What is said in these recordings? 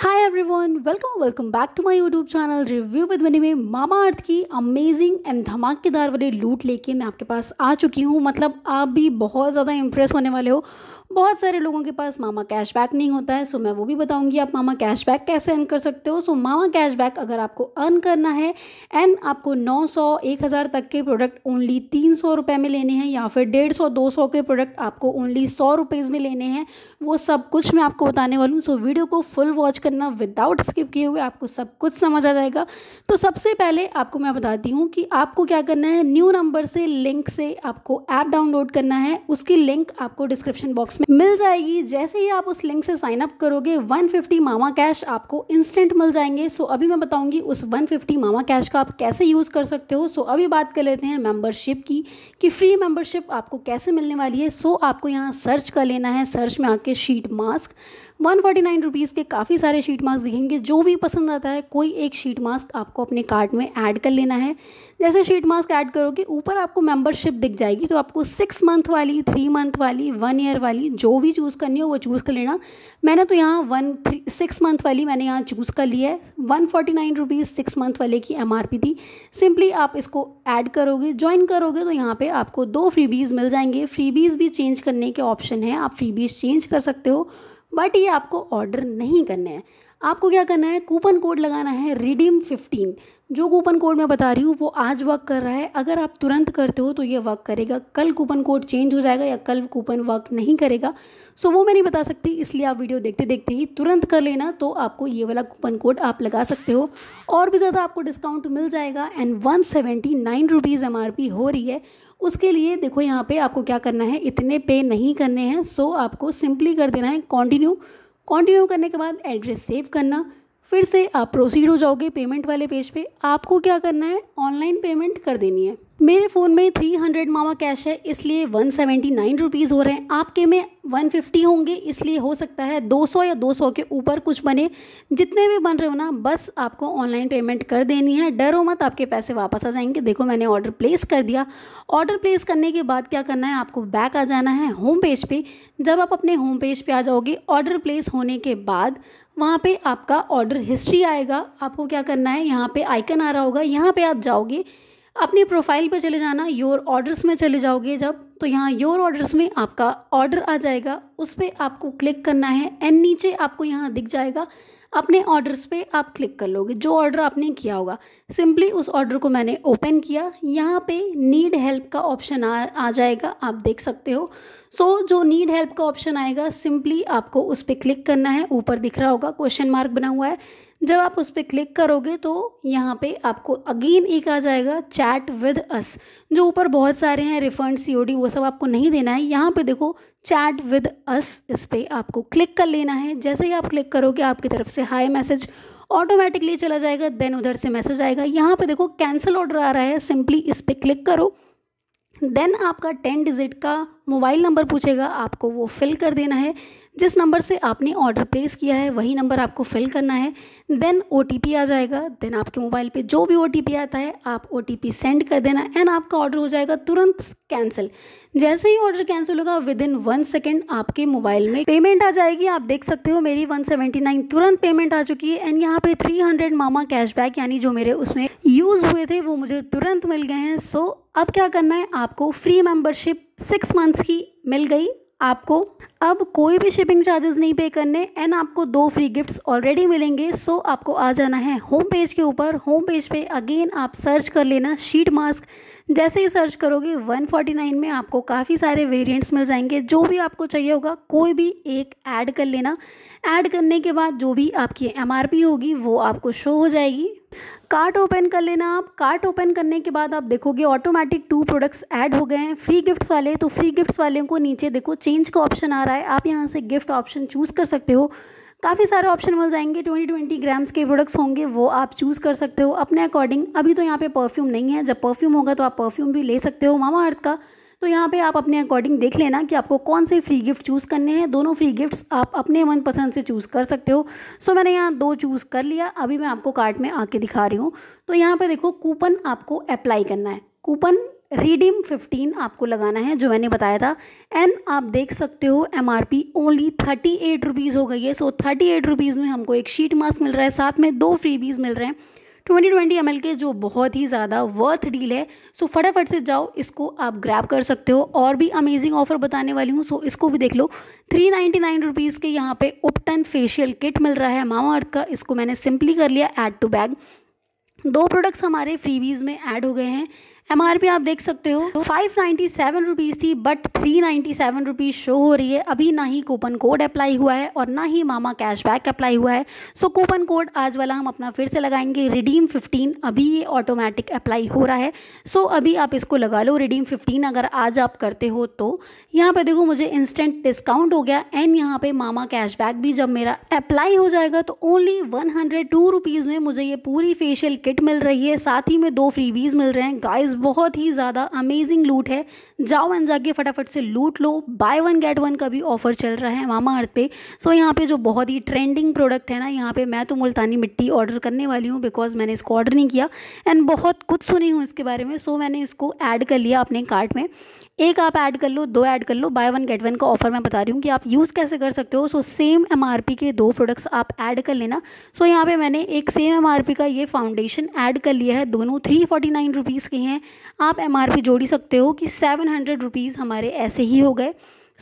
high everyone welcome welcome back to my YouTube channel review with मनी में मामा अर्थ की अमेजिंग एंड धमाकेदार वाले लूट लेके मैं आपके पास आ चुकी हूँ मतलब आप भी बहुत ज़्यादा इम्प्रेस होने वाले हो बहुत सारे लोगों के पास मामा कैशबैक नहीं होता है सो मैं वो भी बताऊँगी आप मामा कैशबैक कैसे अर्न कर सकते हो सो मामा कैशबैक अगर आपको अर्न करना है एंड आपको नौ सौ एक हज़ार तक के प्रोडक्ट ओनली तीन सौ रुपये में लेने हैं या फिर डेढ़ सौ दो सौ के प्रोडक्ट आपको ओनली सौ रुपीज़ में लेने हैं वो सब कुछ मैं आपको बताने वाली हूँ सो वीडियो को फुल वॉच करना विदाउट स्किप किए हुए आपको सब कुछ समझ आ जाएगा तो सबसे पहले आपको मैं बताती हूँ कि आपको क्या करना है न्यू नंबर से लिंक से आपको ऐप डाउनलोड करना है उसकी लिंक आपको डिस्क्रिप्शन बॉक्स में मिल जाएगी जैसे ही आप उस लिंक से साइन अप करोगे 150 मामा कैश आपको इंस्टेंट मिल जाएंगे सो अभी मैं बताऊंगी उस 150 मामा कैश का आप कैसे यूज़ कर सकते हो सो अभी बात कर लेते हैं मेंबरशिप की कि फ्री मेंबरशिप आपको कैसे मिलने वाली है सो आपको यहाँ सर्च कर लेना है सर्च में आके शीट मास्क वन फोर्टी के काफ़ी सारे सारे शीट मास्क दिखेंगे जो भी पसंद आता है कोई एक शीट मास्क आपको अपने कार्ट में ऐड कर लेना है जैसे शीट मास्क ऐड करोगे ऊपर आपको मेंबरशिप दिख जाएगी तो आपको सिक्स मंथ वाली थ्री मंथ वाली वन ईयर वाली जो भी चूज़ करनी हो वो चूज़ कर लेना मैंने तो यहाँ वन थ्री सिक्स मंथ वाली मैंने यहाँ चूज़ कर ली है one forty nine rupees six month वाले की एम थी सिंपली आप इसको ऐड करोगे ज्वाइन करोगे तो यहाँ पर आपको दो फ्रीबीज़ मिल जाएंगे फ्रीबीज़ भी चेंज करने के ऑप्शन है आप फ्रीबीज़ चेंज कर सकते हो बट ये आपको ऑर्डर नहीं करने हैं आपको क्या करना है कूपन कोड लगाना है रिडीम फिफ्टीन जो कूपन कोड मैं बता रही हूँ वो आज वर्क कर रहा है अगर आप तुरंत करते हो तो ये वर्क करेगा कल कूपन कोड चेंज हो जाएगा या कल कूपन वर्क नहीं करेगा सो वो मैं नहीं बता सकती इसलिए आप वीडियो देखते देखते ही तुरंत कर लेना तो आपको ये वाला कूपन कोड आप लगा सकते हो और भी ज़्यादा आपको डिस्काउंट मिल जाएगा and one seventy nine rupees M R P हो रही है उसके लिए देखो यहाँ पर आपको क्या करना है इतने पे नहीं करने हैं सो आपको सिंपली कर देना है कॉन्टिन्यू कंटिन्यू करने के बाद एड्रेस सेव करना फिर से आप प्रोसीड हो जाओगे पेमेंट वाले पेज पे आपको क्या करना है ऑनलाइन पेमेंट कर देनी है मेरे फ़ोन में 300 मामा कैश है इसलिए वन सेवेंटी नाइन रुपीज़ हो रहे हैं आपके में 150 होंगे इसलिए हो सकता है 200 या 200 के ऊपर कुछ बने जितने भी बन रहे हो ना बस आपको ऑनलाइन पेमेंट कर देनी है डरो मत आपके पैसे वापस आ जाएंगे देखो मैंने ऑर्डर प्लेस कर दिया ऑर्डर प्लेस करने के बाद क्या करना है आपको बैक आ जाना है होम पेज पर जब आप अपने होम पेज पर आ जाओगे ऑर्डर प्लेस होने के बाद वहाँ पे आपका ऑर्डर हिस्ट्री आएगा आपको क्या करना है यहाँ पे आइकन आ रहा होगा यहाँ पे आप जाओगे अपने प्रोफाइल पे चले जाना योर ऑर्डर्स में चले जाओगे जब तो यहाँ योर ऑर्डर्स में आपका ऑर्डर आ जाएगा उस पर आपको क्लिक करना है एंड नीचे आपको यहाँ दिख जाएगा अपने ऑर्डर्स पे आप क्लिक कर लोगे जो ऑर्डर आपने किया होगा सिंपली उस ऑर्डर को मैंने ओपन किया यहाँ पे नीड हेल्प का ऑप्शन आ आ जाएगा आप देख सकते हो सो so, जो नीड हेल्प का ऑप्शन आएगा सिंपली आपको उस पर क्लिक करना है ऊपर दिख रहा होगा क्वेश्चन मार्क बना हुआ है जब आप उस पर क्लिक करोगे तो यहाँ पे आपको अगेन एक आ जाएगा चैट विद अस जो ऊपर बहुत सारे हैं रिफंड सी वो सब आपको नहीं देना है यहाँ पे देखो चैट विद अस इस पर आपको क्लिक कर लेना है जैसे ही आप क्लिक करोगे आपकी तरफ से हाई मैसेज ऑटोमेटिकली चला जाएगा देन उधर से मैसेज आएगा यहाँ पे देखो कैंसिल ऑर्डर आ रहा है सिंपली इस पर क्लिक करो देन आपका टेन डिजिट का मोबाइल नंबर पूछेगा आपको वो फिल कर देना है जिस नंबर से आपने ऑर्डर प्लेस किया है वही नंबर आपको फिल करना है देन ओ आ जाएगा देन आपके मोबाइल पे जो भी ओ आता है आप ओ सेंड कर देना एंड आपका ऑर्डर हो जाएगा तुरंत कैंसिल जैसे ही ऑर्डर कैंसिल होगा विद इन वन सेकेंड आपके मोबाइल में पेमेंट आ जाएगी आप देख सकते हो मेरी 179 तुरंत पेमेंट आ चुकी है एंड यहाँ पे 300 मामा कैशबैक यानी जो मेरे उसमें यूज़ हुए थे वो मुझे तुरंत मिल गए हैं सो अब क्या करना है आपको फ्री मेंबरशिप सिक्स मंथ्स की मिल गई आपको अब कोई भी शिपिंग चार्जेस नहीं पे करने एंड आपको दो फ्री गिफ्ट्स ऑलरेडी मिलेंगे सो आपको आ जाना है होम पेज के ऊपर होम पेज पे अगेन आप सर्च कर लेना शीट मास्क जैसे ही सर्च करोगे 149 में आपको काफ़ी सारे वेरिएंट्स मिल जाएंगे जो भी आपको चाहिए होगा कोई भी एक ऐड कर लेना ऐड करने के बाद जो भी आपकी एम होगी वो आपको शो हो जाएगी कार्ट ओपन कर लेना आप कार्ट ओपन करने के बाद आप देखोगे ऑटोमेटिक टू प्रोडक्ट्स ऐड हो गए हैं फ्री गिफ्ट्स वाले तो फ्री गिफ्ट्स वाले को नीचे देखो चेंज का ऑप्शन आ रहा है आप यहाँ से गिफ्ट ऑप्शन चूज़ कर सकते हो काफ़ी सारे ऑप्शन मिल जाएंगे ट्वेंटी ट्वेंटी ग्राम्स के प्रोडक्ट्स होंगे वो आप चूज़ कर सकते हो अपने अकॉर्डिंग अभी तो यहाँ पे परफ्यूम नहीं है जब परफ्यूम होगा तो आप परफ्यूम भी ले सकते हो मामा अर्थ का तो यहाँ पे आप अपने अकॉर्डिंग देख लेना कि आपको कौन से फ्री गिफ्ट चूज़ करने हैं दोनों फ्री गिफ्ट्स आप अपने मनपसंद से चूज़ कर सकते हो सो मैंने यहाँ दो चूज़ कर लिया अभी मैं आपको कार्ट में आके दिखा रही हूँ तो यहाँ पर देखो कूपन आपको अप्लाई करना है कूपन रीडीम 15 आपको लगाना है जो मैंने बताया था एंड आप देख सकते हो M R P only thirty eight rupees हो गई है सो थर्टी एट रुपीज़ में हमको एक शीट मास्क मिल रहा है साथ में दो फ्रीबीज़ मिल रहे हैं ट्वेंटी ट्वेंटी एम के जो बहुत ही ज़्यादा वर्थ डील है सो फटाफट से जाओ इसको आप ग्रैब कर सकते हो और भी अमेजिंग ऑफर बताने वाली हूँ सो इसको भी देख लो थ्री नाइन्टी नाइन रुपीज़ के यहाँ पे उपटन फेशियल किट मिल रहा है मामा अर्थ का इसको मैंने सिंपली कर लिया ऐड टू बैग दो प्रोडक्ट्स हमारे फ्रीबीज़ में ऐड हो गए हैं एम आप देख सकते हो तो फाइव नाइन्टी सेवन रुपीज़ थी but three ninety seven rupees show हो रही है अभी ना ही कूपन कोड अप्लाई हुआ है और ना ही मामा कैशबैक अप्लाई हुआ है सो कूपन कोड आज वाला हम अपना फिर से लगाएंगे रिडीम फिफ्टीन अभी ये ऑटोमेटिक अप्लाई हो रहा है सो अभी आप इसको लगा लो रिडीम फिफ्टीन अगर आज आप करते हो तो यहाँ पर देखो मुझे इंस्टेंट डिस्काउंट हो गया एंड यहाँ पर मामा कैशबैक भी जब मेरा अप्लाई हो जाएगा तो only one hundred two rupees में मुझे ये पूरी फेशियल किट मिल रही है साथ ही में दो फ्रीबीज़ मिल रहे हैं गाइज बहुत ही ज़्यादा अमेजिंग लूट है जाओ एंड जाके फटाफट से लूट लो बाय वन गेट वन का भी ऑफर चल रहा है मामा अर्थ पे सो यहाँ पे जो बहुत ही ट्रेंडिंग प्रोडक्ट है ना यहाँ पे मैं तो मुल्तानी मिट्टी ऑर्डर करने वाली हूँ बिकॉज मैंने इसको ऑर्डर नहीं किया एंड बहुत कुछ सुनी हूँ इसके बारे में सो मैंने इसको ऐड कर लिया अपने कार्ट में एक आप ऐड कर लो दो ऐड कर लो बाय वन गेट वन का ऑफर मैं बता रही हूँ कि आप यूज़ कैसे कर सकते हो सो सेम एम के दो प्रोडक्ट्स आप ऐड कर लेना सो यहाँ पर मैंने एक सेम एम का ये फाउंडेशन ऐड कर लिया है दोनों थ्री फोर्टी नाइन रुपीज़ के हैं आप एम जोड़ी सकते हो कि सेवन हंड्रेड रुपीज़ हमारे ऐसे ही हो गए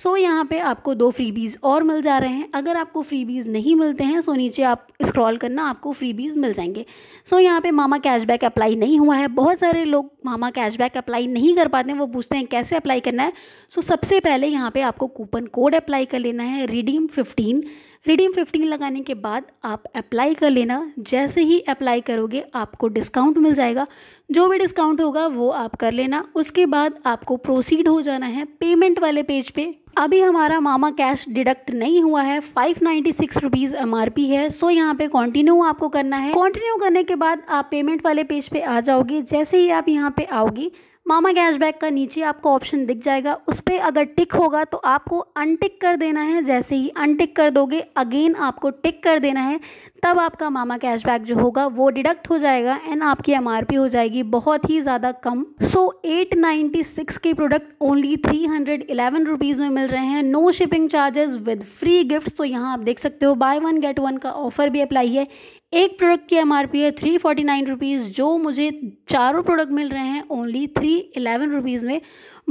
सो so, यहाँ पे आपको दो फ्रीबीज़ और मिल जा रहे हैं अगर आपको फ्रीबीज़ नहीं मिलते हैं सो नीचे आप स्क्रॉल करना आपको फ्रीबीज़ मिल जाएंगे सो so, यहाँ पे मामा कैशबैक अप्लाई नहीं हुआ है बहुत सारे लोग मामा कैशबैक अप्लाई नहीं कर पाते हैं वो पूछते हैं कैसे अप्लाई करना है सो so, सबसे पहले यहाँ पर आपको कूपन कोड अप्लाई कर लेना है रिडीम फिफ्टीन रिडीम फिफ्टीन लगाने के बाद आप अप्लाई कर लेना जैसे ही अप्लाई करोगे आपको डिस्काउंट मिल जाएगा जो भी डिस्काउंट होगा वो आप कर लेना उसके बाद आपको प्रोसीड हो जाना है पेमेंट वाले पेज पे अभी हमारा मामा कैश डिडक्ट नहीं हुआ है फाइव नाइन्टी सिक्स रुपीज़ एम है सो यहाँ पे कंटिन्यू आपको करना है कंटिन्यू करने के बाद आप पेमेंट वाले पेज पे आ जाओगे जैसे ही आप यहाँ पे आओगी मामा कैशबैक का नीचे आपको ऑप्शन दिख जाएगा उस पर अगर टिक होगा तो आपको अनटिक कर देना है जैसे ही अनटिक कर दोगे अगेन आपको टिक कर देना है तब आपका मामा कैशबैक जो होगा वो डिडक्ट हो जाएगा एंड आपकी एम हो जाएगी बहुत ही ज़्यादा कम सो एट नाइन्टी सिक्स के product only three hundred eleven rupees में मिल रहे हैं no shipping charges with free gift तो यहाँ आप देख सकते हो बाय वन गेट वन का ऑफर भी अप्लाई है एक प्रोडक्ट की एम है थ्री फोर्टी नाइन रुपीज़ जो मुझे चारों प्रोडक्ट मिल रहे हैं ओनली थ्री एलेवन रुपीज़ में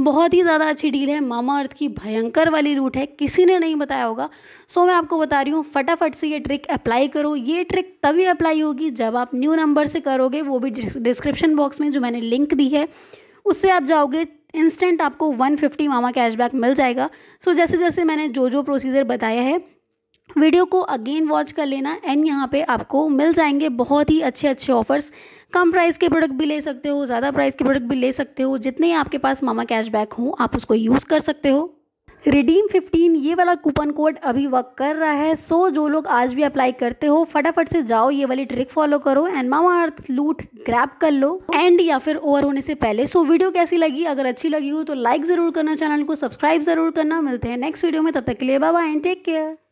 बहुत ही ज़्यादा अच्छी डील है मामा अर्थ की भयंकर वाली लूट है किसी ने नहीं बताया होगा सो मैं आपको बता रही हूँ फटाफट से ये ट्रिक अप्लाई करो ये ट्रिक तभी अप्लाई होगी जब आप न्यू नंबर से करोगे वो भी डिस्क्रिप्शन बॉक्स में जो मैंने लिंक दी है उससे आप जाओगे इंस्टेंट आपको 150 मामा कैशबैक मिल जाएगा सो so, जैसे जैसे मैंने जो जो प्रोसीजर बताया है वीडियो को अगेन वॉच कर लेना एंड यहाँ पे आपको मिल जाएंगे बहुत ही अच्छे अच्छे ऑफर्स कम प्राइस के प्रोडक्ट भी ले सकते हो ज़्यादा प्राइस के प्रोडक्ट भी ले सकते हो जितने आपके पास मामा कैशबैक हो आप उसको यूज़ कर सकते हो रिडीम 15 ये वाला कूपन कोड अभी वर्क कर रहा है सो जो लोग आज भी अप्लाई करते हो फटाफट से जाओ ये वाली ट्रिक फॉलो करो एंड मामा अर्थ लूट ग्रैप कर लो एंड या फिर ओवर होने से पहले सो वीडियो कैसी लगी अगर अच्छी लगी हो तो लाइक ज़रूर करना चैनल को सब्सक्राइब ज़रूर करना मिलते हैं नेक्स्ट वीडियो में तब तक के लिए बाबा एंड टेक केयर